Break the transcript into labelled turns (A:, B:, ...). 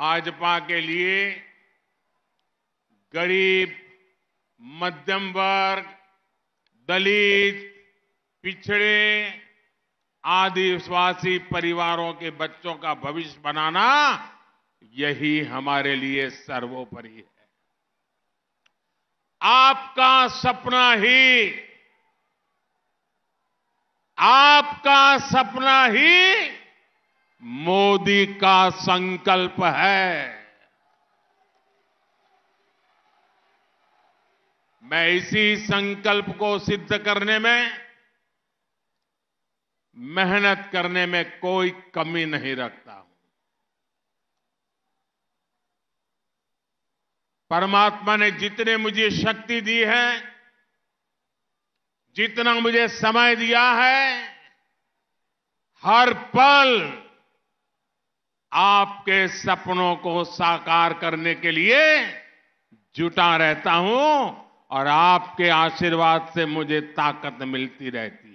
A: भाजपा के लिए गरीब मध्यम वर्ग दलित पिछड़े आदिवासी परिवारों के बच्चों का भविष्य बनाना यही हमारे लिए सर्वोपरि है आपका सपना ही आपका सपना ही मोदी का संकल्प है मैं इसी संकल्प को सिद्ध करने में मेहनत करने में कोई कमी नहीं रखता हूं परमात्मा ने जितने मुझे शक्ति दी है जितना मुझे समय दिया है हर पल आपके सपनों को साकार करने के लिए जुटा रहता हूं और आपके आशीर्वाद से मुझे ताकत मिलती रहती है